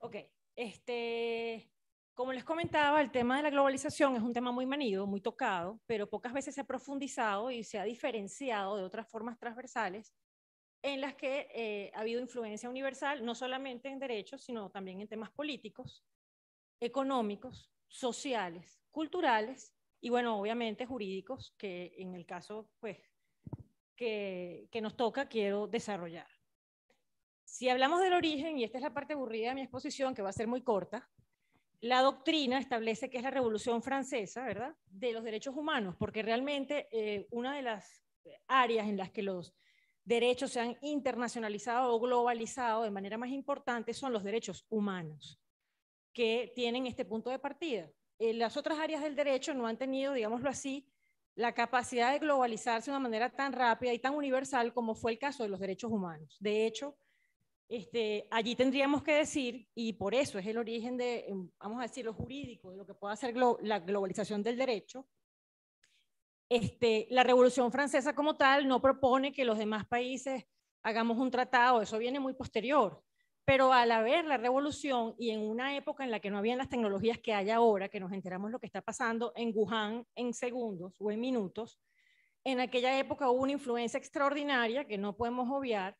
Ok, este, como les comentaba, el tema de la globalización es un tema muy manido, muy tocado, pero pocas veces se ha profundizado y se ha diferenciado de otras formas transversales en las que eh, ha habido influencia universal, no solamente en derechos, sino también en temas políticos, económicos, sociales, culturales y, bueno, obviamente jurídicos, que en el caso pues, que nos toca quiero desarrollar. Si hablamos del origen, y esta es la parte aburrida de mi exposición, que va a ser muy corta, la doctrina establece que es la Revolución Francesa, ¿verdad?, de los derechos humanos, porque realmente eh, una de las áreas en las que los derechos se han internacionalizado o globalizado de manera más importante son los derechos humanos, que tienen este punto de partida. Eh, las otras áreas del derecho no han tenido, digámoslo así, la capacidad de globalizarse de una manera tan rápida y tan universal como fue el caso de los derechos humanos. De hecho, este, allí tendríamos que decir, y por eso es el origen de, em, vamos a decir, lo jurídico, de lo que puede hacer la globalización del derecho, este, la Revolución Francesa como tal no propone que los demás países hagamos un tratado, eso viene muy posterior, pero al haber la revolución y en una época en la que no habían las tecnologías que hay ahora, que nos enteramos lo que está pasando en Wuhan en segundos o en minutos, en aquella época hubo una influencia extraordinaria que no podemos obviar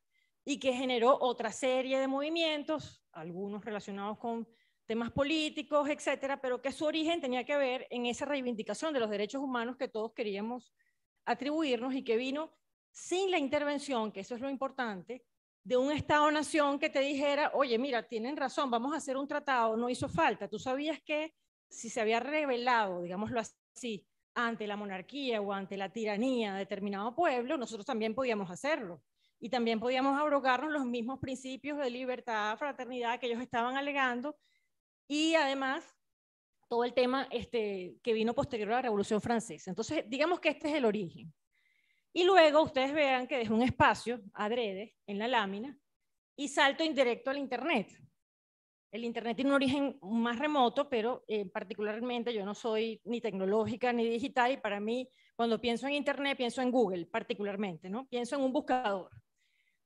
y que generó otra serie de movimientos, algunos relacionados con temas políticos, etcétera, pero que su origen tenía que ver en esa reivindicación de los derechos humanos que todos queríamos atribuirnos y que vino sin la intervención, que eso es lo importante, de un Estado-nación que te dijera, oye, mira, tienen razón, vamos a hacer un tratado, no hizo falta. Tú sabías que si se había revelado, digámoslo así, ante la monarquía o ante la tiranía de determinado pueblo, nosotros también podíamos hacerlo y también podíamos abrogarnos los mismos principios de libertad, fraternidad que ellos estaban alegando y además todo el tema este, que vino posterior a la Revolución Francesa. Entonces, digamos que este es el origen. Y luego ustedes vean que dejo un espacio adrede en la lámina y salto indirecto al Internet. El Internet tiene un origen más remoto, pero eh, particularmente yo no soy ni tecnológica ni digital y para mí, cuando pienso en Internet, pienso en Google particularmente, ¿no? Pienso en un buscador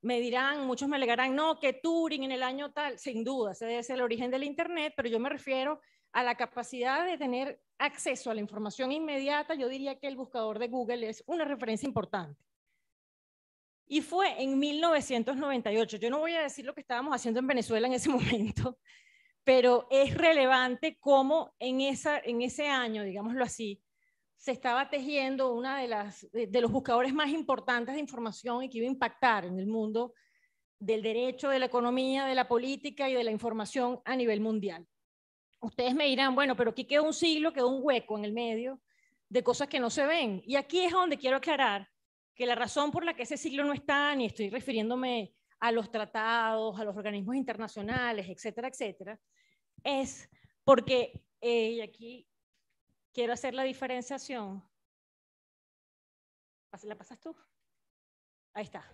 me dirán, muchos me alegarán, no, que Turing en el año tal, sin duda, ese debe ser el origen del Internet, pero yo me refiero a la capacidad de tener acceso a la información inmediata, yo diría que el buscador de Google es una referencia importante. Y fue en 1998, yo no voy a decir lo que estábamos haciendo en Venezuela en ese momento, pero es relevante cómo en, esa, en ese año, digámoslo así, se estaba tejiendo una de las de los buscadores más importantes de información y que iba a impactar en el mundo del derecho, de la economía, de la política y de la información a nivel mundial. Ustedes me dirán, bueno, pero aquí quedó un siglo, quedó un hueco en el medio de cosas que no se ven. Y aquí es donde quiero aclarar que la razón por la que ese siglo no está, ni estoy refiriéndome a los tratados, a los organismos internacionales, etcétera, etcétera, es porque, eh, y aquí quiero hacer la diferenciación. ¿La pasas tú? Ahí está.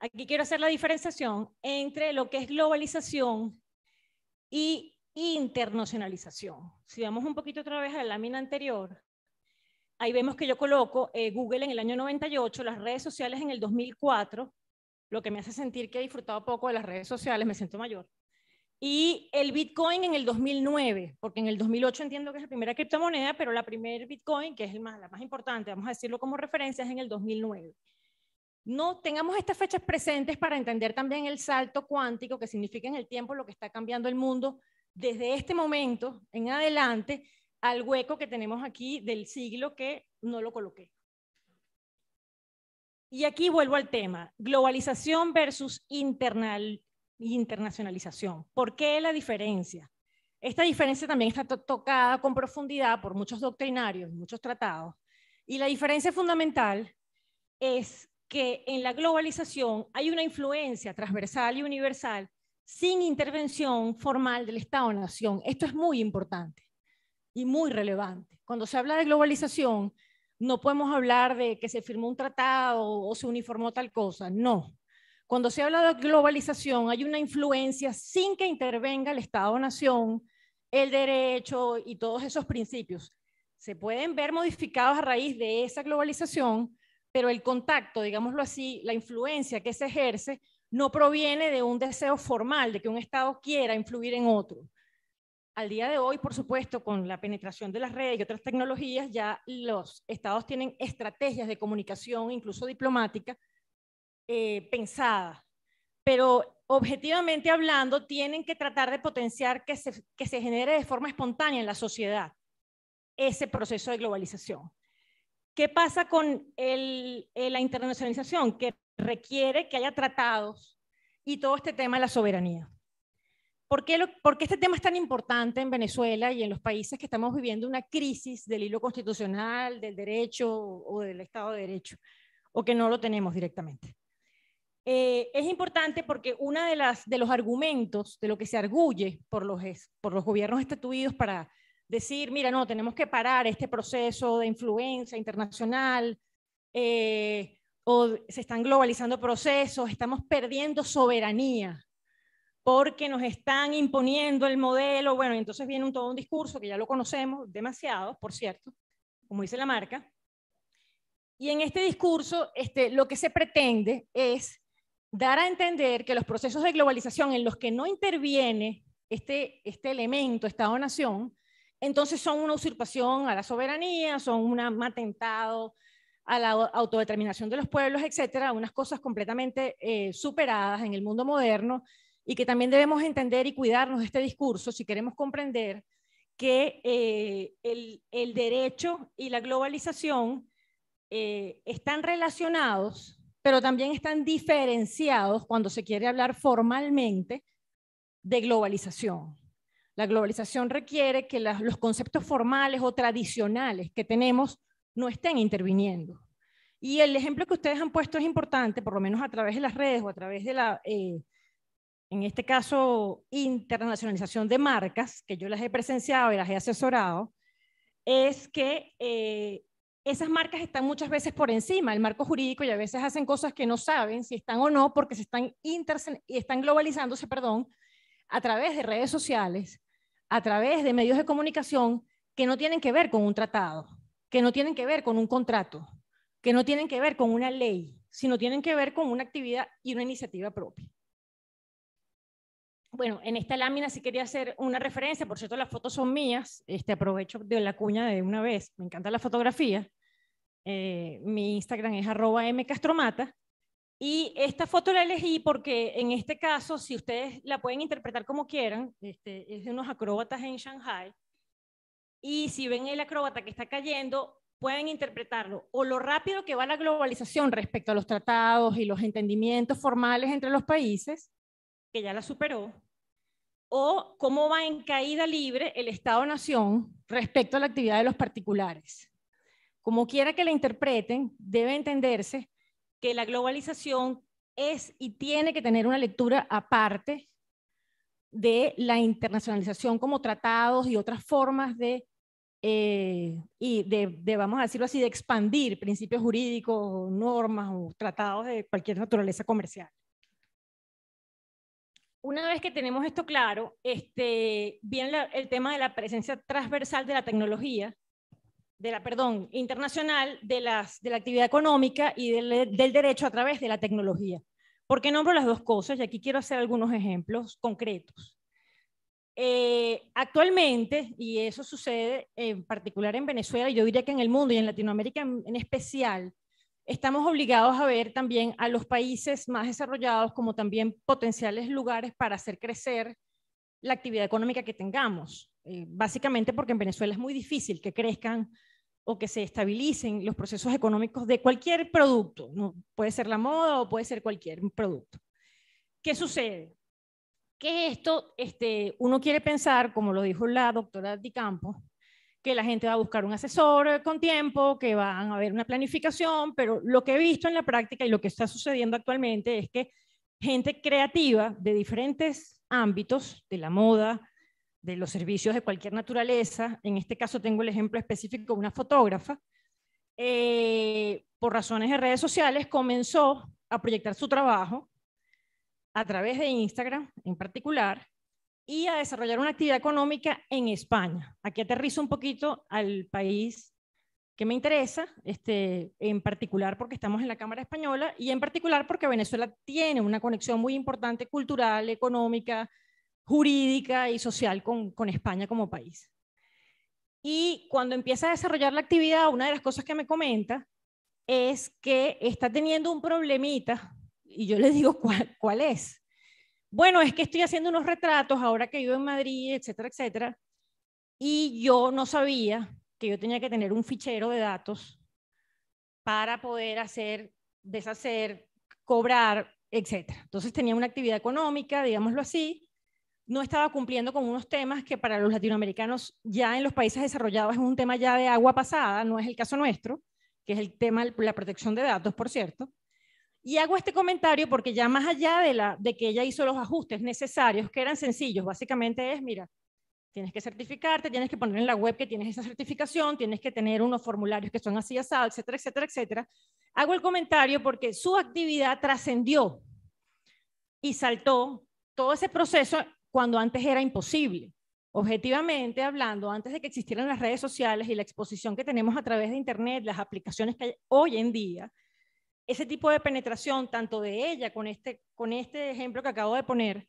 Aquí quiero hacer la diferenciación entre lo que es globalización y internacionalización. Si vamos un poquito otra vez a la lámina anterior, ahí vemos que yo coloco eh, Google en el año 98, las redes sociales en el 2004, lo que me hace sentir que he disfrutado poco de las redes sociales, me siento mayor y el Bitcoin en el 2009, porque en el 2008 entiendo que es la primera criptomoneda, pero la primer Bitcoin, que es más, la más importante, vamos a decirlo como referencia, es en el 2009. No tengamos estas fechas presentes para entender también el salto cuántico que significa en el tiempo lo que está cambiando el mundo desde este momento en adelante al hueco que tenemos aquí del siglo que no lo coloqué. Y aquí vuelvo al tema, globalización versus internal, internacionalización. ¿Por qué la diferencia? Esta diferencia también está tocada con profundidad por muchos doctrinarios, muchos tratados. Y la diferencia fundamental es que en la globalización hay una influencia transversal y universal sin intervención formal del Estado-Nación. Esto es muy importante y muy relevante. Cuando se habla de globalización, no podemos hablar de que se firmó un tratado o se uniformó tal cosa. No, cuando se habla de globalización, hay una influencia sin que intervenga el Estado-Nación, el derecho y todos esos principios. Se pueden ver modificados a raíz de esa globalización, pero el contacto, digámoslo así, la influencia que se ejerce, no proviene de un deseo formal de que un Estado quiera influir en otro. Al día de hoy, por supuesto, con la penetración de las redes y otras tecnologías, ya los estados tienen estrategias de comunicación, incluso diplomática, eh, pensada, pero objetivamente hablando tienen que tratar de potenciar que se, que se genere de forma espontánea en la sociedad ese proceso de globalización. ¿Qué pasa con el, eh, la internacionalización? Que requiere que haya tratados y todo este tema de la soberanía. ¿Por qué, ¿Por qué, este tema es tan importante en Venezuela y en los países que estamos viviendo una crisis del hilo constitucional, del derecho o del Estado de Derecho? O que no lo tenemos directamente. Eh, es importante porque uno de, las, de los argumentos de lo que se arguye por los, por los gobiernos estatuidos para decir, mira, no, tenemos que parar este proceso de influencia internacional, eh, o se están globalizando procesos, estamos perdiendo soberanía porque nos están imponiendo el modelo, bueno, entonces viene un, todo un discurso que ya lo conocemos demasiado, por cierto, como dice la marca, y en este discurso este, lo que se pretende es dar a entender que los procesos de globalización en los que no interviene este, este elemento, Estado-Nación, entonces son una usurpación a la soberanía, son un atentado a la autodeterminación de los pueblos, etcétera, unas cosas completamente eh, superadas en el mundo moderno y que también debemos entender y cuidarnos de este discurso si queremos comprender que eh, el, derecho y la globalización eh, están relacionados pero también están diferenciados cuando se quiere hablar formalmente de globalización. La globalización requiere que los conceptos formales o tradicionales que tenemos no estén interviniendo. Y el ejemplo que ustedes han puesto es importante, por lo menos a través de las redes o a través de la, eh, en este caso, internacionalización de marcas, que yo las he presenciado y las he asesorado, es que eh, esas marcas están muchas veces por encima del marco jurídico y a veces hacen cosas que no saben si están o no porque se están, están globalizándose perdón, a través de redes sociales, a través de medios de comunicación que no tienen que ver con un tratado, que no tienen que ver con un contrato, que no tienen que ver con una ley, sino tienen que ver con una actividad y una iniciativa propia bueno, en esta lámina sí quería hacer una referencia, por cierto, las fotos son mías, este, aprovecho de la cuña de una vez, me encanta la fotografía, eh, mi Instagram es arroba mcastromata, y esta foto la elegí porque en este caso, si ustedes la pueden interpretar como quieran, este, es de unos acróbatas en Shanghai, y si ven el acróbata que está cayendo, pueden interpretarlo o lo rápido que va la globalización respecto a los tratados y los entendimientos formales entre los países, que ya la superó, o cómo va en caída libre el Estado-Nación respecto a la actividad de los particulares. Como quiera que la interpreten, debe entenderse que la globalización es y tiene que tener una lectura aparte de la internacionalización como tratados y otras formas de, eh, y de, vamos a decirlo así, de expandir principios jurídicos, normas o tratados de cualquier naturaleza comercial una vez que tenemos esto claro, este, viene el tema de la presencia transversal de la tecnología, de la, perdón, internacional, de, las, de la actividad económica y del, derecho a través de la tecnología. ¿Por qué nombro las dos cosas? Y aquí quiero hacer algunos ejemplos concretos. Eh, actualmente, y eso sucede en particular en Venezuela, y yo diría que en el mundo y en Latinoamérica en especial, estamos obligados a ver también a los países más desarrollados como también potenciales lugares para hacer crecer la actividad económica que tengamos. Eh, básicamente porque en Venezuela es muy difícil que crezcan o que se estabilicen los procesos económicos de cualquier producto. ¿no? Puede ser la moda o puede ser cualquier producto. ¿Qué sucede? Que esto, este, uno quiere pensar, como lo dijo la doctora Di Campo, la gente va a buscar un asesor eh, con tiempo, que van a haber una planificación, pero lo que he visto en la práctica y lo que está sucediendo actualmente es que gente creativa de diferentes ámbitos, de la moda, de los servicios de cualquier naturaleza, en este caso tengo el ejemplo específico de una fotógrafa, eh, por razones de redes sociales comenzó a proyectar su trabajo a través de Instagram en particular y a desarrollar una actividad económica en España. Aquí aterrizo un poquito al país que me interesa, este, en particular porque estamos en la Cámara Española y en particular porque Venezuela tiene una conexión muy importante cultural, económica, jurídica y social con, España como país. Y cuando empieza a desarrollar la actividad, una de las cosas que me comenta es que está teniendo un problemita, y yo le digo cuál, cuál es bueno, es que estoy haciendo unos retratos ahora que vivo en Madrid, etcétera, etcétera, y yo no sabía que yo tenía que tener un fichero de datos para poder hacer, deshacer, cobrar, etcétera. Entonces tenía una actividad económica, digámoslo así, no estaba cumpliendo con unos temas que para los latinoamericanos ya en los países desarrollados es un tema ya de agua pasada, no es el caso nuestro, que es el tema la protección de datos, por cierto. Y hago este comentario porque ya más allá de, la, de que ella hizo los ajustes necesarios, que eran sencillos, básicamente es, mira, tienes que certificarte, tienes que poner en la web que tienes esa certificación, tienes que tener unos formularios que son así asados, etcétera, etcétera, etcétera. Hago el comentario porque su actividad trascendió y saltó todo ese proceso cuando antes era imposible. Objetivamente hablando, antes de que existieran las redes sociales y la exposición que tenemos a través de Internet, las aplicaciones que hay hoy en día, ese tipo de penetración, tanto de ella con este, con este ejemplo que acabo de poner,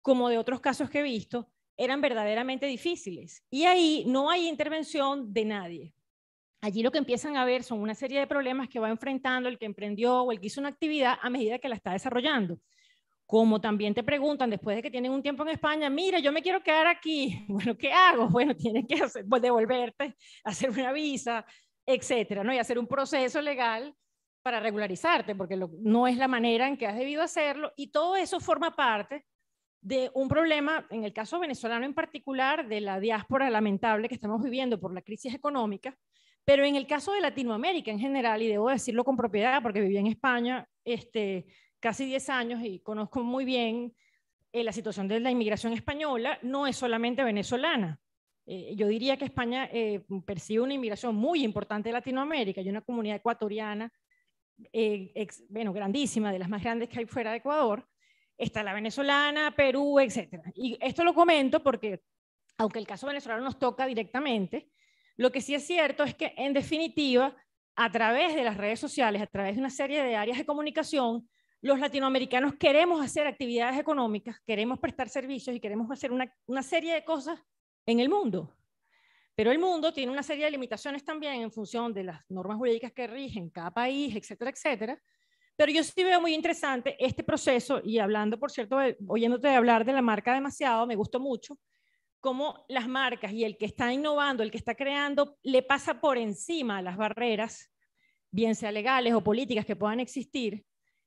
como de otros casos que he visto, eran verdaderamente difíciles. Y ahí no hay intervención de nadie. Allí lo que empiezan a ver son una serie de problemas que va enfrentando el que emprendió o el que hizo una actividad a medida que la está desarrollando. Como también te preguntan después de que tienen un tiempo en España, mira, yo me quiero quedar aquí. Bueno, ¿qué hago? Bueno, tienes que pues, devolverte, hacer una visa, etcétera, ¿no? Y hacer un proceso legal para regularizarte, porque no es la manera en que has debido hacerlo, y todo eso forma parte de un problema, en el caso venezolano en particular, de la diáspora lamentable que estamos viviendo por la crisis económica, pero en el caso de Latinoamérica en general, y debo decirlo con propiedad porque viví en España este, casi 10 años y conozco muy bien eh, la situación de la inmigración española, no es solamente venezolana. Eh, yo diría que España eh, percibe una inmigración muy importante de Latinoamérica. Hay una comunidad ecuatoriana eh, bueno, grandísima, de las más grandes que hay fuera de Ecuador, está la venezolana, Perú, etc. Y esto lo comento porque, aunque el caso venezolano nos toca directamente, lo que sí es cierto es que, en definitiva, a través de las redes sociales, a través de una serie de áreas de comunicación, los latinoamericanos queremos hacer actividades económicas, queremos prestar servicios y queremos hacer una serie de cosas en el mundo. Pero el mundo tiene una serie de limitaciones también en función de las normas jurídicas que rigen cada país, etcétera, etcétera. Pero yo sí veo muy interesante este proceso y hablando, por cierto, oyéndote hablar de la marca demasiado, me gustó mucho, cómo las marcas y el que está innovando, el que está creando, le pasa por encima las barreras, bien sea legales o políticas que puedan existir,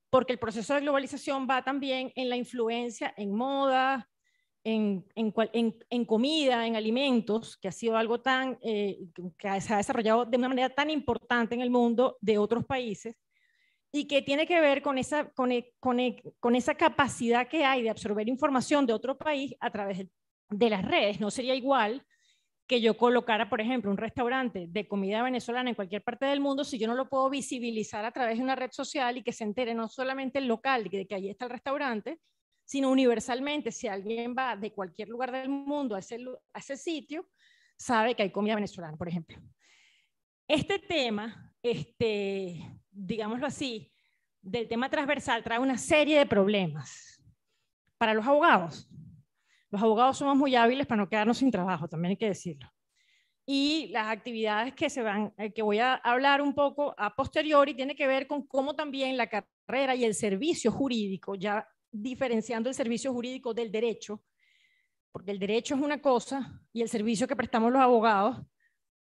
porque el proceso de globalización va también en la influencia en moda, en, comida, en alimentos, que ha sido algo tan, eh, que se ha desarrollado de una manera tan importante en el mundo de otros países y que tiene que ver con esa, con, e, e, con, esa capacidad que hay de absorber información de otro país a través de las redes. No sería igual que yo colocara, por ejemplo, un restaurante de comida venezolana en cualquier parte del mundo, si yo no lo puedo visibilizar a través de una red social y que se entere no solamente el local de que ahí está el restaurante, sino universalmente, si alguien va de cualquier lugar del mundo a ese, a ese sitio, sabe que hay comida venezolana, por ejemplo. Este tema, este, digámoslo así, del tema transversal trae una serie de problemas para los abogados. Los abogados somos muy hábiles para no quedarnos sin trabajo, también hay que decirlo. Y las actividades que, se van, eh, que voy a hablar un poco a posteriori tiene que ver con cómo también la carrera y el servicio jurídico, ya diferenciando el servicio jurídico del derecho, porque el derecho es una cosa y el servicio que prestamos los abogados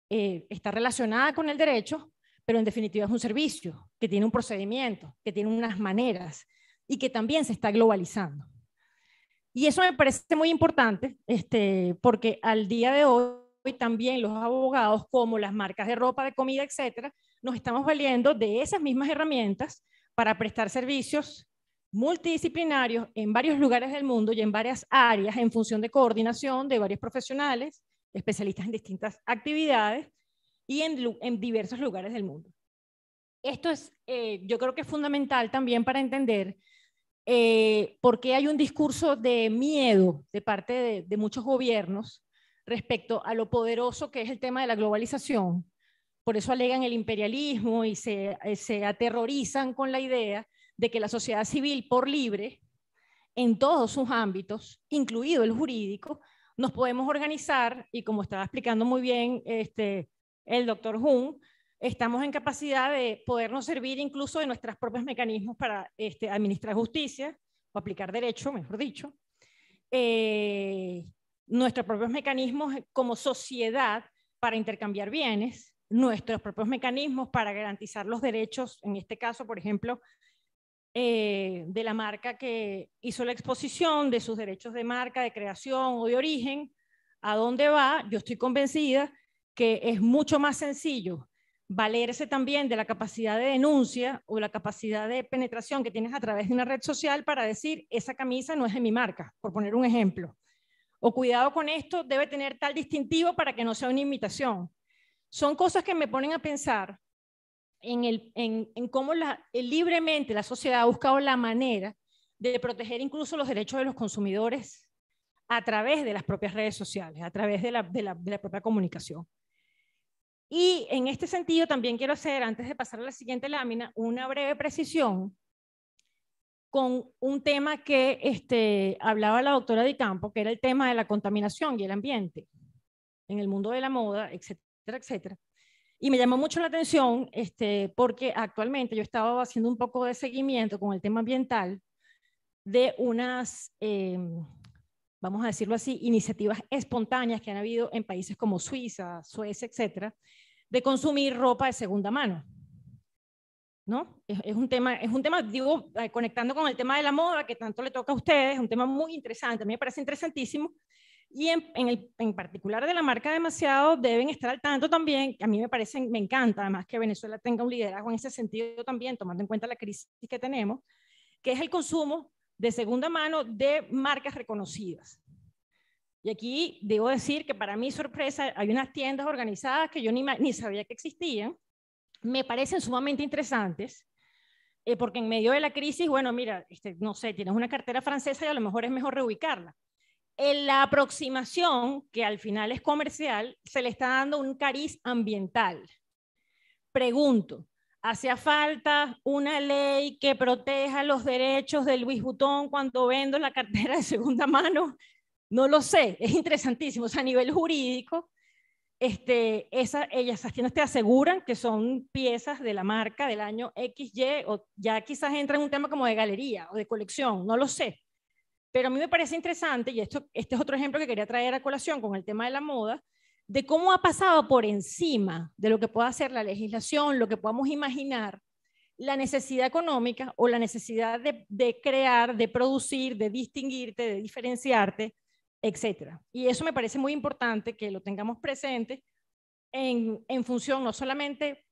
eh, está relacionada con el derecho, pero en definitiva es un servicio que tiene un procedimiento, que tiene unas maneras y que también se está globalizando. Y eso me parece muy importante, este, porque al día de hoy también los abogados, como las marcas de ropa, de comida, etcétera, nos estamos valiendo de esas mismas herramientas para prestar servicios multidisciplinarios en varios lugares del mundo y en varias áreas en función de coordinación de varios profesionales, especialistas en distintas actividades y en, diversos lugares del mundo. Esto es, eh, yo creo que es fundamental también para entender eh, por qué hay un discurso de miedo de parte de, muchos gobiernos respecto a lo poderoso que es el tema de la globalización. Por eso alegan el imperialismo y se eh, aterrorizan con la idea de que la sociedad civil por libre, en todos sus ámbitos, incluido el jurídico, nos podemos organizar y como estaba explicando muy bien este, el doctor Jung, estamos en capacidad de podernos servir incluso de nuestros propios mecanismos para este, administrar justicia o aplicar derecho, mejor dicho. Eh, nuestros propios mecanismos como sociedad para intercambiar bienes, nuestros propios mecanismos para garantizar los derechos, en este caso, por ejemplo, eh, de la marca que hizo la exposición, de sus derechos de marca, de creación o de origen, a dónde va, yo estoy convencida que es mucho más sencillo valerse también de la capacidad de denuncia o la capacidad de penetración que tienes a través de una red social para decir, esa camisa no es de mi marca, por poner un ejemplo. O cuidado con esto, debe tener tal distintivo para que no sea una imitación. Son cosas que me ponen a pensar en, cómo libremente la sociedad ha buscado la manera de proteger incluso los derechos de los consumidores a través de las propias redes sociales, a través de la, propia comunicación. Y en este sentido también quiero hacer, antes de pasar a la siguiente lámina, una breve precisión con un tema que este, hablaba la doctora Di Campo, que era el tema de la contaminación y el ambiente en el mundo de la moda, etcétera, etcétera. Y me llamó mucho la atención este, porque actualmente yo estaba haciendo un poco de seguimiento con el tema ambiental de unas, em, vamos a decirlo así, iniciativas espontáneas que han habido en países como Suiza, Suecia, etcétera, de consumir ropa de segunda mano. ¿No? Es, un tema, es un tema, digo, eh, conectando con el tema de la moda que tanto le toca a ustedes, es un tema muy interesante, a mí me parece interesantísimo, y en, en, particular de la marca demasiado deben estar al tanto también, a mí me parece, me encanta además que Venezuela tenga un liderazgo en ese sentido también, tomando en cuenta la crisis que tenemos, que es el consumo de segunda mano de marcas reconocidas. Y aquí debo decir que para mi sorpresa hay unas tiendas organizadas que yo ni, ni sabía que existían, me parecen sumamente interesantes, eh, porque en medio de la crisis, bueno, mira, este, no sé, tienes una cartera francesa y a lo mejor es mejor reubicarla en la aproximación, que al final es comercial, se le está dando un cariz ambiental. Pregunto, ¿hacía falta una ley que proteja los derechos de Luis Butón cuando vendo la cartera de segunda mano? No lo sé, es interesantísimo. O sea, a nivel jurídico, este, ellas, esas tiendas te aseguran que son piezas de la marca del año XY, o ya quizás entra en un tema como de galería o de colección, no lo sé. Pero a mí me parece interesante, y esto, este es otro ejemplo que quería traer a colación con el tema de la moda, de cómo ha pasado por encima de lo que pueda hacer la legislación, lo que podamos imaginar, la necesidad económica o la necesidad de, crear, de producir, de distinguirte, de diferenciarte, etc. Y eso me parece muy importante que lo tengamos presente en función no solamente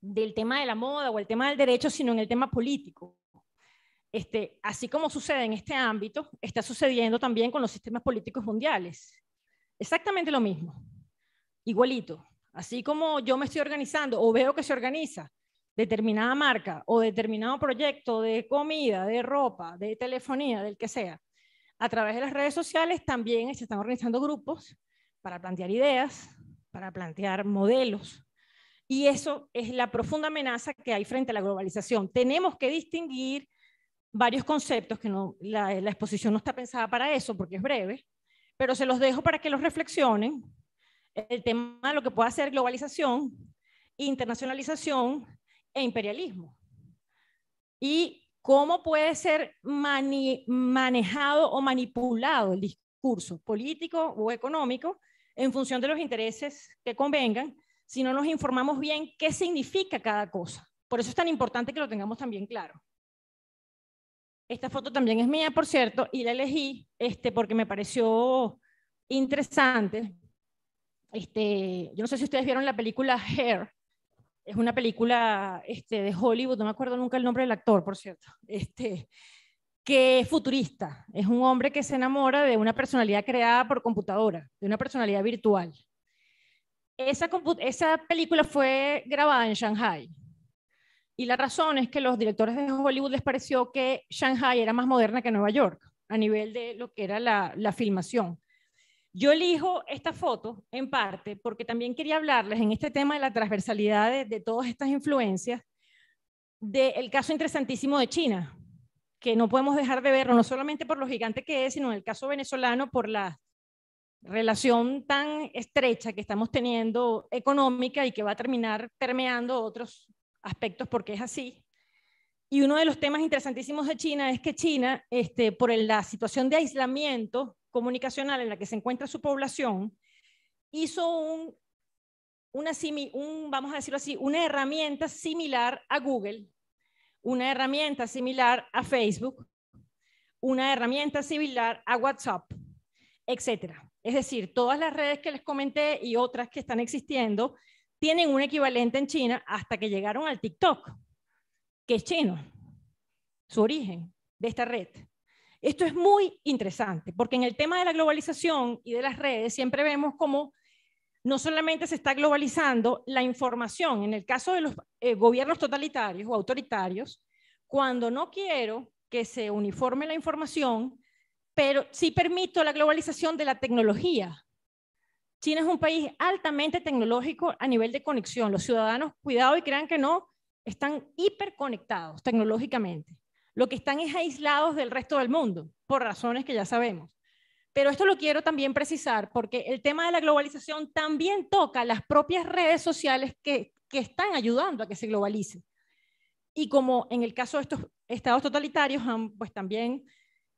del tema de la moda o el tema del derecho, sino en el tema político. Este, así como sucede en este ámbito, está sucediendo también con los sistemas políticos mundiales. Exactamente lo mismo, igualito. Así como yo me estoy organizando o veo que se organiza determinada marca o determinado proyecto de comida, de ropa, de telefonía, del que sea, a través de las redes sociales también se están organizando grupos para plantear ideas, para plantear modelos. Y eso es la profunda amenaza que hay frente a la globalización. Tenemos que distinguir varios conceptos que la, exposición no está pensada para eso porque es breve, pero se los dejo para que los reflexionen. El tema de lo que puede ser globalización, internacionalización e imperialismo. Y cómo puede ser manejado o manipulado el discurso político o económico en función de los intereses que convengan, si no nos informamos bien qué significa cada cosa. Por eso es tan importante que lo tengamos también claro. Esta foto también es mía, por cierto, y la elegí este, porque me pareció interesante. Este, yo no sé si ustedes vieron la película Hair. Es una película este, de Hollywood, no me acuerdo nunca el nombre del actor, por cierto. Este, que es futurista. Es un hombre que se enamora de una personalidad creada por computadora, de una personalidad virtual. Esa, esa película fue grabada en Shanghai y la razón es que los directores de Hollywood les pareció que Shanghai era más moderna que Nueva York a nivel de lo que era la, filmación. Yo elijo esta foto en parte porque también quería hablarles en este tema de la transversalidad de, todas estas influencias del caso interesantísimo de China, que no podemos dejar de verlo, no solamente por lo gigante que es, sino en el caso venezolano por la relación tan estrecha que estamos teniendo económica y que va a terminar permeando otros aspectos porque es así. Y uno de los temas interesantísimos de China es que China, este, por la situación de aislamiento comunicacional en la que se encuentra su población, hizo un, una un, vamos a decirlo así, una herramienta similar a Google, una herramienta similar a Facebook, una herramienta similar a WhatsApp, etcétera. Es decir, todas las redes que les comenté y otras que están existiendo tienen un equivalente en China hasta que llegaron al TikTok, que es chino, su origen de esta red. Esto es muy interesante, porque en el tema de la globalización y de las redes siempre vemos cómo no solamente se está globalizando la información, en el caso de los eh, gobiernos totalitarios o autoritarios, cuando no quiero que se uniforme la información, pero sí permito la globalización de la tecnología, China es un país altamente tecnológico a nivel de conexión. Los ciudadanos, cuidado y crean que no, están hiperconectados tecnológicamente. Lo que están es aislados del resto del mundo, por razones que ya sabemos. Pero esto lo quiero también precisar porque el tema de la globalización también toca las propias redes sociales que, están ayudando a que se globalice. Y como en el caso de estos estados totalitarios, pues también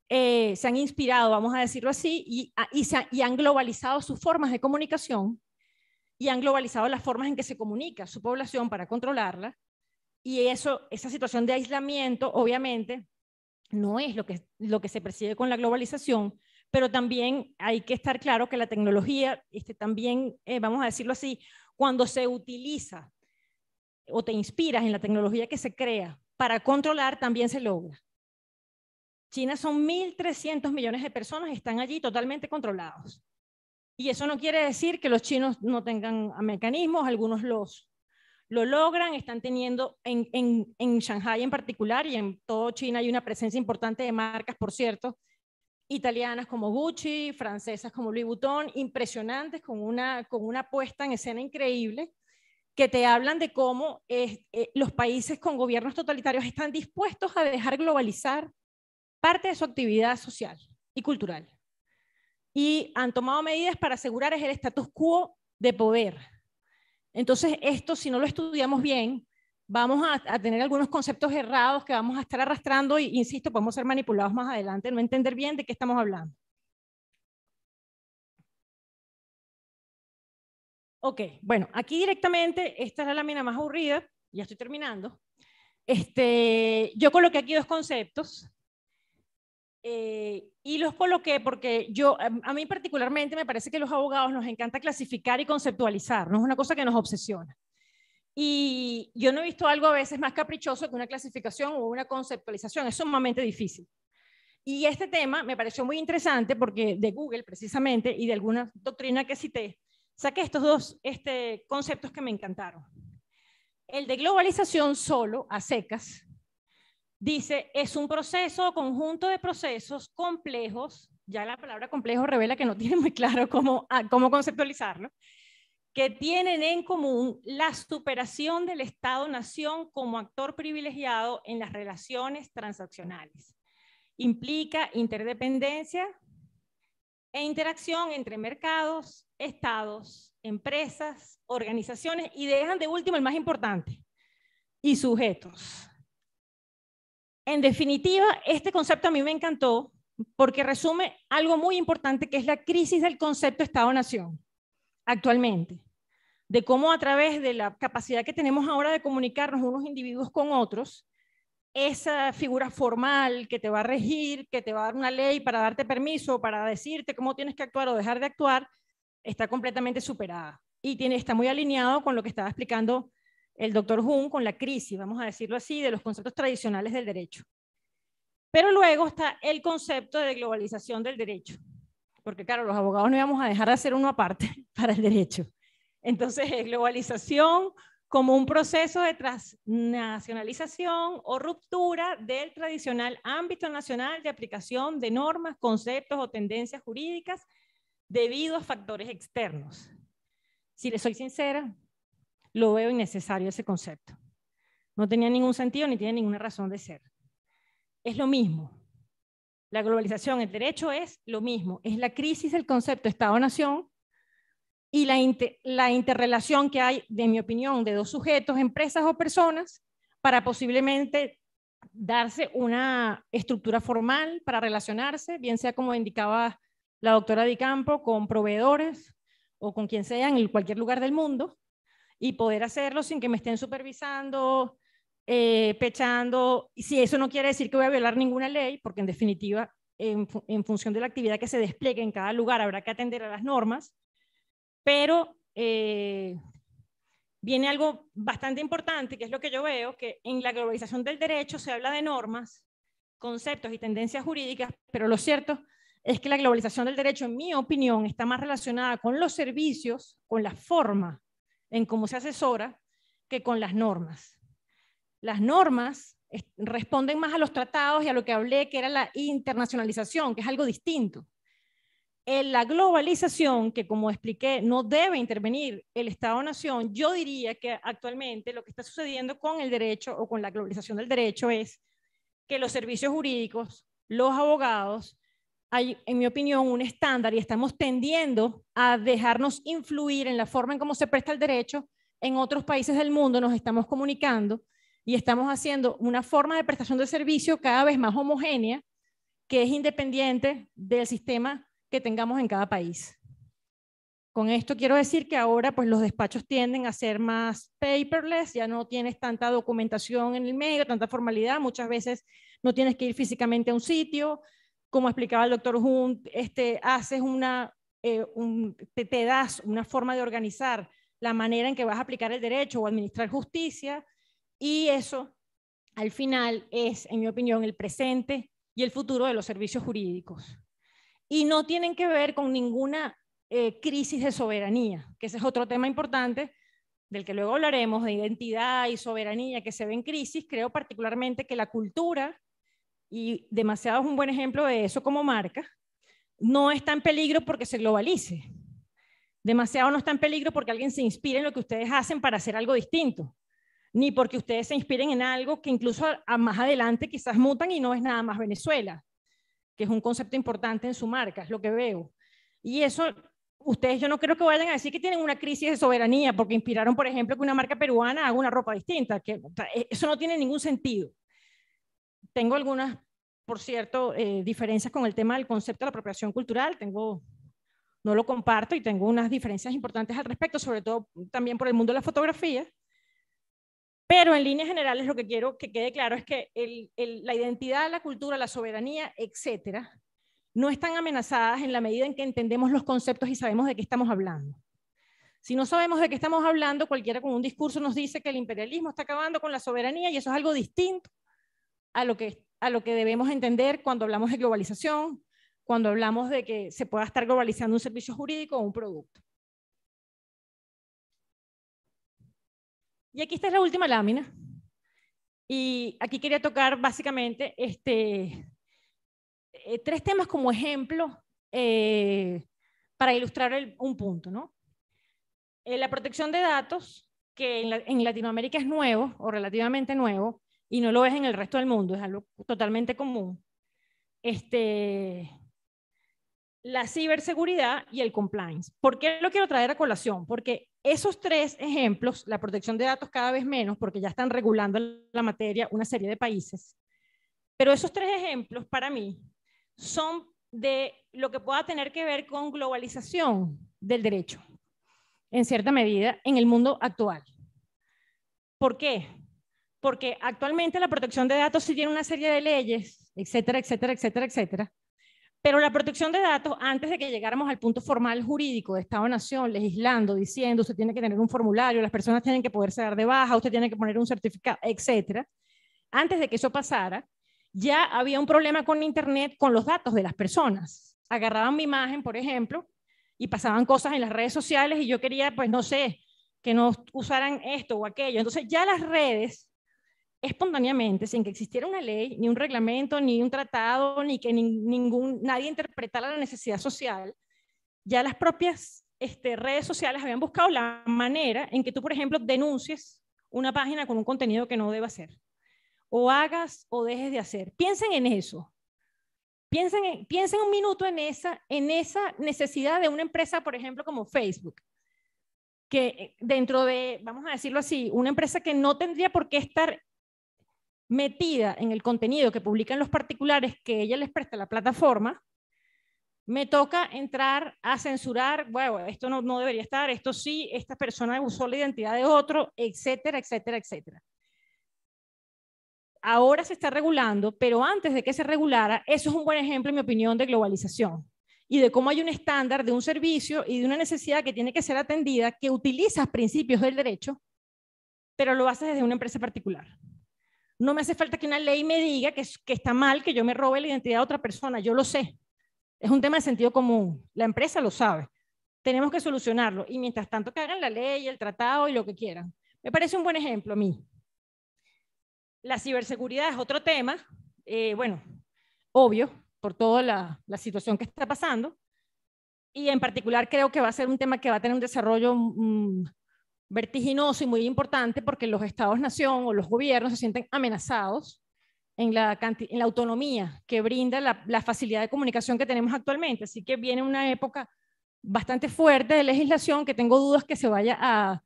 eh, se han inspirado, vamos a decirlo así, y, y, han globalizado sus formas de comunicación y han globalizado las formas en que se comunica su población para controlarla. Y eso, esa situación de aislamiento, obviamente, no es lo que, lo que se percibe con la globalización, pero también hay que estar claro que la tecnología, este, también, eh, vamos a decirlo así, cuando se utiliza o te inspiras en la tecnología que se crea para controlar, también se logra. China son 1.300 millones de personas, están allí totalmente controlados. Y eso no quiere decir que los chinos no tengan mecanismos, algunos los lo logran, están teniendo en, en, en Shanghai en particular y en todo China hay una presencia importante de marcas, por cierto, italianas como Gucci, francesas como Louis Vuitton, impresionantes con una, con una puesta en escena increíble, que te hablan de cómo eh, los países con gobiernos totalitarios están dispuestos a dejar globalizar parte de su actividad social y cultural. Y han tomado medidas para asegurar el status quo de poder. Entonces, esto, si no lo estudiamos bien, vamos a, tener algunos conceptos errados que vamos a estar arrastrando y, insisto, podemos ser manipulados más adelante, no entender bien de qué estamos hablando. Ok, bueno, aquí directamente, esta es la lámina más aburrida, ya estoy terminando. Este, yo coloqué aquí dos conceptos eh, y los coloqué porque yo, a mí particularmente me parece que los abogados nos encanta clasificar y conceptualizar, no es una cosa que nos obsesiona. Y yo no he visto algo a veces más caprichoso que una clasificación o una conceptualización, es sumamente difícil. Y este tema me pareció muy interesante porque de Google precisamente y de alguna doctrina que cité, saqué estos dos este, conceptos que me encantaron. El de globalización solo, a secas, Dice, es un proceso, conjunto de procesos complejos, ya la palabra complejo revela que no tiene muy claro cómo, ah, cómo conceptualizarlo, que tienen en común la superación del Estado-Nación como actor privilegiado en las relaciones transaccionales. Implica interdependencia e interacción entre mercados, estados, empresas, organizaciones y dejan de último el más importante, y sujetos. En definitiva, este concepto a mí me encantó porque resume algo muy importante que es la crisis del concepto Estado-Nación actualmente, de cómo a través de la capacidad que tenemos ahora de comunicarnos unos individuos con otros, esa figura formal que te va a regir, que te va a dar una ley para darte permiso, para decirte cómo tienes que actuar o dejar de actuar, está completamente superada y tiene, está muy alineado con lo que estaba explicando el doctor Hume con la crisis, vamos a decirlo así, de los conceptos tradicionales del derecho. Pero luego está el concepto de globalización del derecho, porque claro, los abogados no íbamos a dejar de hacer uno aparte para el derecho. Entonces, globalización como un proceso de transnacionalización o ruptura del tradicional ámbito nacional de aplicación de normas, conceptos o tendencias jurídicas debido a factores externos. Si le soy sincera, lo veo innecesario ese concepto. No tenía ningún sentido ni tiene ninguna razón de ser. Es lo mismo. La globalización, el derecho es lo mismo. Es la crisis del concepto Estado-Nación y la, interrelación que hay, de mi opinión, de dos sujetos, empresas o personas, para posiblemente darse una estructura formal para relacionarse, bien sea como indicaba la doctora Di Campo, con proveedores o con quien sea en cualquier lugar del mundo, y poder hacerlo sin que me estén supervisando, eh, pechando. Y si eso no quiere decir que voy a violar ninguna ley, porque en definitiva, en, función de la actividad que se despliegue en cada lugar, habrá que atender a las normas, pero eh, viene algo bastante importante, que es lo que yo veo, que en la globalización del derecho se habla de normas, conceptos y tendencias jurídicas, pero lo cierto es que la globalización del derecho, en mi opinión, está más relacionada con los servicios, con la forma en cómo se asesora que con las normas. Las normas responden más a los tratados y a lo que hablé, que era la internacionalización, que es algo distinto. En la globalización, que como expliqué, no debe intervenir el Estado-Nación, yo diría que actualmente lo que está sucediendo con el derecho o con la globalización del derecho es que los servicios jurídicos, los abogados, hay, en mi opinión, un estándar y estamos tendiendo a dejarnos influir en la forma en cómo se presta el derecho. En otros países del mundo nos estamos comunicando y estamos haciendo una forma de prestación de servicio cada vez más homogénea que es independiente del sistema que tengamos en cada país. Con esto quiero decir que ahora pues los despachos tienden a ser más paperless, ya no tienes tanta documentación en el medio, tanta formalidad, muchas veces no tienes que ir físicamente a un sitio, como explicaba el doctor Hunt, este, una, eh, te, das una forma de organizar la manera en que vas a aplicar el derecho o administrar justicia, y eso al final es, en mi opinión, el presente y el futuro de los servicios jurídicos. Y no tienen que ver con ninguna eh, crisis de soberanía, que ese es otro tema importante, del que luego hablaremos, de identidad y soberanía que se ve en crisis, creo particularmente que la cultura y demasiado es un buen ejemplo de eso como marca, no está en peligro porque se globalice. Demasiado no está en peligro porque alguien se inspire en lo que ustedes hacen para hacer algo distinto, ni porque ustedes se inspiren en algo que incluso más adelante quizás mutan y no es nada más Venezuela, que es un concepto importante en su marca, es lo que veo. Y eso, ustedes yo no creo que vayan a decir que tienen una crisis de soberanía porque inspiraron, por ejemplo, que una marca peruana haga una ropa distinta, que e, eso no tiene ningún sentido tengo algunas, por cierto, eh, diferencias con el tema del concepto de la apropiación cultural. Tengo, no lo comparto y tengo unas diferencias importantes al respecto, sobre todo también por el mundo de la fotografía. Pero en líneas generales lo que quiero que quede claro es que la identidad, la cultura, la soberanía, etcétera, no están amenazadas en la medida en que entendemos los conceptos y sabemos de qué estamos hablando. Si no sabemos de qué estamos hablando, cualquiera con un discurso nos dice que el imperialismo está acabando con la soberanía y eso es algo distinto a lo que, a lo que debemos entender cuando hablamos de globalización, cuando hablamos de que se pueda estar globalizando un servicio jurídico o un producto. Y aquí está la última lámina. Y aquí quería tocar básicamente este, eh, tres temas como ejemplo eh, para ilustrar un punto. Eh, la protección de datos, que en Latinoamérica es nuevo o relativamente nuevo, y no lo es en el resto del mundo, es algo totalmente común. Este, la ciberseguridad y el compliance. ¿Por qué lo quiero traer a colación? Porque esos tres ejemplos, la protección de datos cada vez menos, porque ya están regulando la materia una serie de países, pero esos tres ejemplos para mí son de lo que pueda tener que ver con globalización del derecho, en cierta medida, en el mundo actual. ¿Por qué? porque actualmente la protección de datos sí tiene una serie de leyes, etcétera, etcétera, etcétera, etcétera. Pero la protección de datos, antes de que llegáramos al punto formal jurídico de Estado-Nación, legislando, diciendo, usted tiene que tener un formulario, las personas tienen que poderse dar de baja, usted tiene que poner un certificado, etcétera. Antes de que eso pasara, ya había un problema con Internet, con los datos de las personas. Agarraban mi imagen, por ejemplo, y pasaban cosas en las redes sociales y yo quería, pues no sé, que no usaran esto o aquello. Entonces ya las redes espontáneamente, sin que existiera una ley, ni un reglamento, ni un tratado, ni que ningún, nadie interpretara la necesidad social, ya las propias este, redes sociales habían buscado la manera en que tú, por ejemplo, denuncies una página con un contenido que no deba ser. o hagas o dejes de hacer. Piensen en eso. Piensen, piensen un minuto en esa, en esa necesidad de una empresa, por ejemplo, como Facebook que eh, dentro de, vamos a decirlo así, una empresa que no tendría por qué estar metida en el contenido que publican los particulares que ella les presta a la plataforma, me toca entrar a censurar, bueno, esto no, debería estar, esto sí, esta persona usó la identidad de otro, etcétera, etcétera, etcétera. Ahora se está regulando, pero antes de que se regulara, eso es un buen ejemplo, en mi opinión, de globalización y de cómo hay un estándar de un servicio y de una necesidad que tiene que ser atendida, que utiliza principios del derecho, pero lo hace desde una empresa particular. No me hace falta que una ley me diga que, está mal que yo me robe la identidad de otra persona, yo lo sé. Es un tema de sentido común, la empresa lo sabe. Tenemos que solucionarlo y mientras tanto que hagan la ley, el tratado y lo que quieran. Me parece un buen ejemplo a mí. La ciberseguridad es otro tema, eh, bueno, obvio, por toda la, situación que está pasando. Y en particular creo que va a ser un tema que va a tener un desarrollo mm, vertiginoso y muy importante porque los estados-nación o los gobiernos se sienten amenazados en la, autonomía que brinda la, facilidad de comunicación que tenemos actualmente. Así que viene una época bastante fuerte de legislación que tengo dudas que se vaya a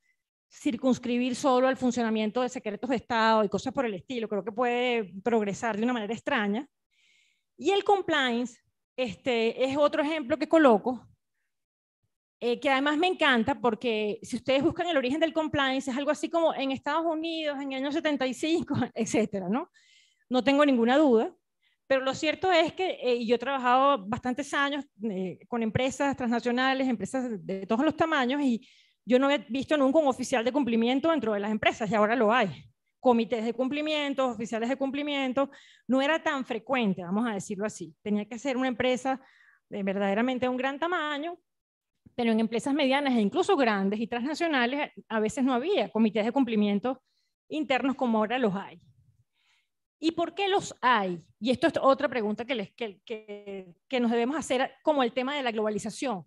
circunscribir solo al funcionamiento de secretos de Estado y cosas por el estilo. Creo que puede progresar de una manera extraña. Y el compliance este, es otro ejemplo que coloco eh, que además me encanta porque si ustedes buscan el origen del compliance, es algo así como en Estados Unidos, en el año 75, etcétera, ¿no? No tengo ninguna duda, pero lo cierto es que eh, yo he trabajado bastantes años eh, con empresas transnacionales, empresas de todos los tamaños, y yo no he visto nunca un oficial de cumplimiento dentro de las empresas, y ahora lo hay. Comités de cumplimiento, oficiales de cumplimiento, no era tan frecuente, vamos a decirlo así. Tenía que ser una empresa verdaderamente de un gran tamaño pero en empresas medianas e incluso grandes y transnacionales a veces no había comités de cumplimiento internos como ahora los hay. ¿Y por qué los hay? Y esto es otra pregunta que, les, que, que, nos debemos hacer como el tema de la globalización.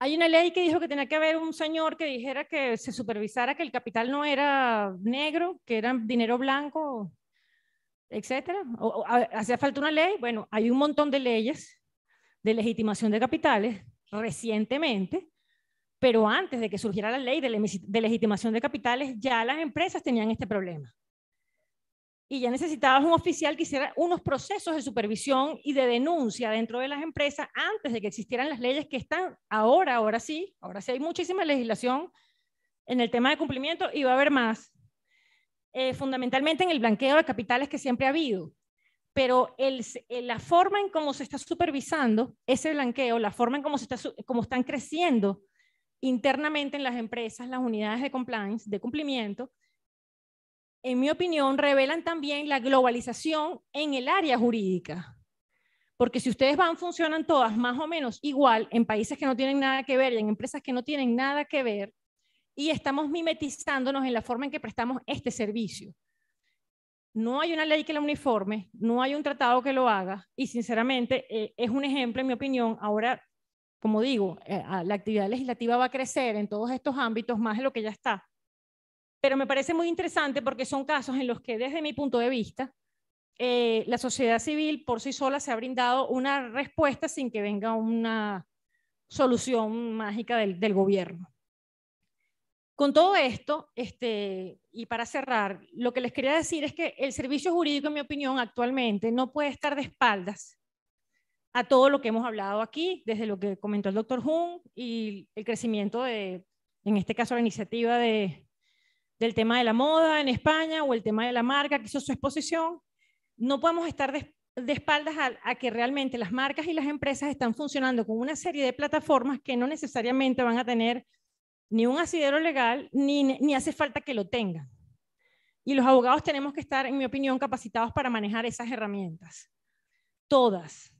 Hay una ley que dijo que tenía que haber un señor que dijera que se supervisara que el capital no era negro, que era dinero blanco, etcétera. hacía falta una ley. Bueno, hay un montón de leyes de legitimación de capitales recientemente, pero antes de que surgiera la ley de, legitimación de capitales, ya las empresas tenían este problema. Y ya necesitabas un oficial que hiciera unos procesos de supervisión y de denuncia dentro de las empresas antes de que existieran las leyes que están ahora, ahora sí, ahora sí hay muchísima legislación en el tema de cumplimiento y va a haber más. Eh, fundamentalmente en el blanqueo de capitales que siempre ha habido pero eh, la forma en cómo se está supervisando ese blanqueo, la forma en cómo, cómo están creciendo internamente en las empresas, las unidades de compliance, de cumplimiento, en mi opinión, revelan también la globalización en el área jurídica. Porque si ustedes van, funcionan todas más o menos igual en países que no tienen nada que ver y en empresas que no tienen nada que ver, y estamos mimetizándonos en la forma en que prestamos este servicio. No hay una ley que la uniforme, no hay un tratado que lo haga y sinceramente eh, es un ejemplo, en mi opinión, ahora, como digo, eh, la actividad legislativa va a crecer en todos estos ámbitos más de lo que ya está. Pero me parece muy interesante porque son casos en los que desde mi punto de vista, eh, la sociedad civil por sí sola se ha brindado una respuesta sin que venga una solución mágica del gobierno. Con todo esto, este, y para cerrar, lo que les quería decir es que el servicio jurídico, en mi opinión, actualmente no puede estar de espaldas a todo lo que hemos hablado aquí, desde lo que comentó el doctor Jung y el crecimiento de, en este caso, la iniciativa del tema de la moda en España o el tema de la marca que hizo su exposición. No podemos estar de, espaldas a, que realmente las marcas y las empresas están funcionando con una serie de plataformas que no necesariamente van a tener ni un asidero legal, ni, hace falta que lo tengan. Y los abogados tenemos que estar, en mi opinión, capacitados para manejar esas herramientas. Todas.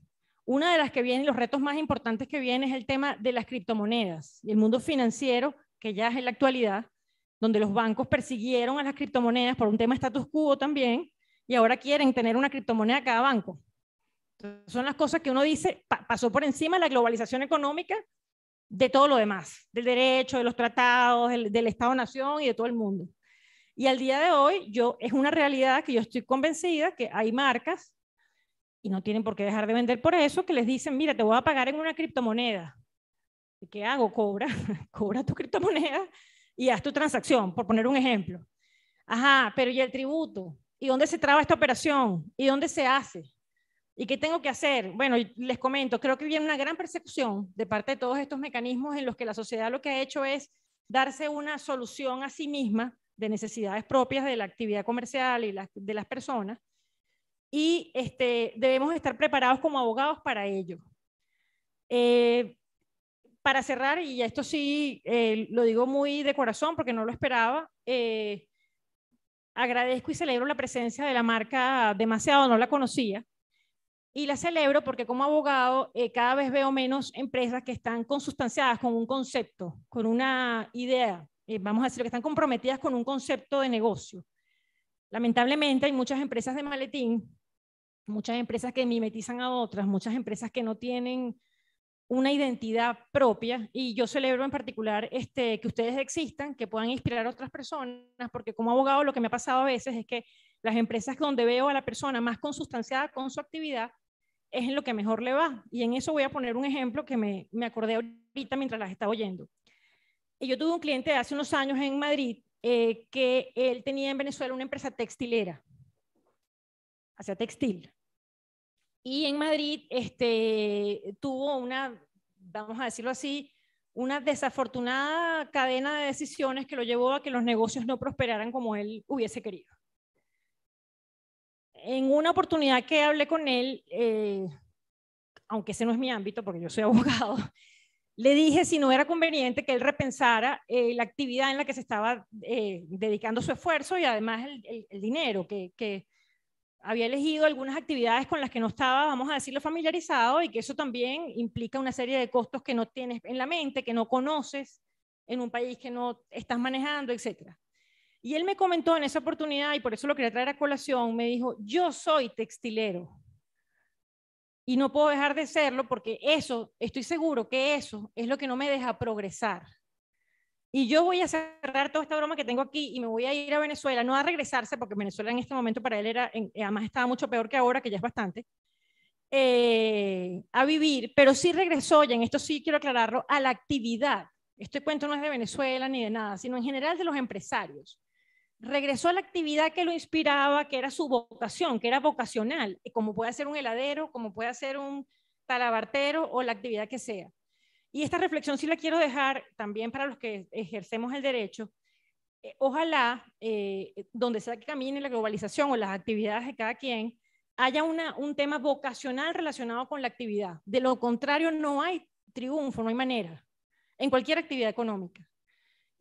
Una de las que vienen, los retos más importantes que viene, es el tema de las criptomonedas y el mundo financiero, que ya es en la actualidad, donde los bancos persiguieron a las criptomonedas por un tema status quo también, y ahora quieren tener una criptomoneda cada banco. son las cosas que uno dice, pasó por encima la globalización económica de todo lo demás, del derecho, de los tratados, del Estado-Nación y de todo el mundo. Y al día de hoy yo, es una realidad que yo estoy convencida que hay marcas, y no tienen por qué dejar de vender por eso, que les dicen, mira, te voy a pagar en una criptomoneda. ¿Y qué hago? Cobra, cobra tu criptomoneda y haz tu transacción, por poner un ejemplo. Ajá, pero ¿y el tributo? ¿Y dónde se traba esta operación? ¿Y dónde se hace? ¿Y qué tengo que hacer? Bueno, les comento, creo que viene una gran persecución de parte de todos estos mecanismos en los que la sociedad lo que ha hecho es darse una solución a sí misma de necesidades propias de la actividad comercial y de las personas. Y este, debemos estar preparados como abogados para ello. Eh, para cerrar, y esto sí eh, lo digo muy de corazón porque no lo esperaba, eh, agradezco y celebro la presencia de la marca Demasiado, no la conocía, y la celebro porque como abogado eh, cada vez veo menos empresas que están consustanciadas con un concepto, con una idea, eh, vamos a decir que están comprometidas con un concepto de negocio. Lamentablemente hay muchas empresas de maletín, muchas empresas que mimetizan a otras, muchas empresas que no tienen una identidad propia y yo celebro en particular este, que ustedes existan, que puedan inspirar a otras personas, porque como abogado lo que me ha pasado a veces es que las empresas donde veo a la persona más consustanciada con su actividad es en lo que mejor le va. Y en eso voy a poner un ejemplo que me, me acordé ahorita mientras las estaba oyendo. Eh, yo tuve un cliente hace unos años en Madrid eh, que él tenía en Venezuela una empresa textilera, hacía textil. Y en Madrid este, tuvo una, vamos a decirlo así, una desafortunada cadena de decisiones que lo llevó a que los negocios no prosperaran como él hubiese querido en una oportunidad que hablé con él, eh, aunque ese no es mi ámbito porque yo soy abogado, le dije si no era conveniente que él repensara eh, la actividad en la que se estaba eh, dedicando su esfuerzo y además el, dinero, que, que, había elegido algunas actividades con las que no estaba, vamos a decirlo, familiarizado y que eso también implica una serie de costos que no tienes en la mente, que no conoces en un país que no estás manejando, etc. Y él me comentó en esa oportunidad, y por eso lo quería traer a colación, me dijo, yo soy textilero y no puedo dejar de serlo porque eso, estoy seguro que eso es lo que no me deja progresar. Y yo voy a cerrar toda esta broma que tengo aquí y me voy a ir a Venezuela, no a regresarse, porque Venezuela en este momento para él era, eh, además estaba mucho peor que ahora, que ya es bastante, eh, a vivir, pero sí regresó, y en esto sí quiero aclararlo, a la actividad. Este cuento no es de Venezuela ni de nada, sino en general de los empresarios regresó a la actividad que lo inspiraba, que era su vocación, que era vocacional, eh, como puede ser un heladero, como puede ser un talabartero o la actividad que sea. Y esta reflexión sí la quiero dejar también para los que ejercemos el derecho. Eh, ojalá, eh, donde sea que camine la globalización o las actividades de cada quien, haya una, un tema vocacional relacionado con la actividad. De lo contrario, no hay triunfo, no hay manera en cualquier actividad económica.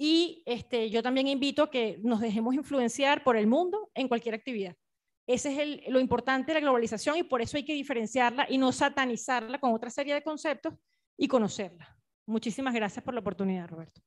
Y este, yo también invito a que nos dejemos influenciar por el mundo en cualquier actividad. Ese es lo importante de la globalización y por eso hay que diferenciarla y no satanizarla con otra serie de conceptos y conocerla. Muchísimas gracias por la oportunidad, Roberto.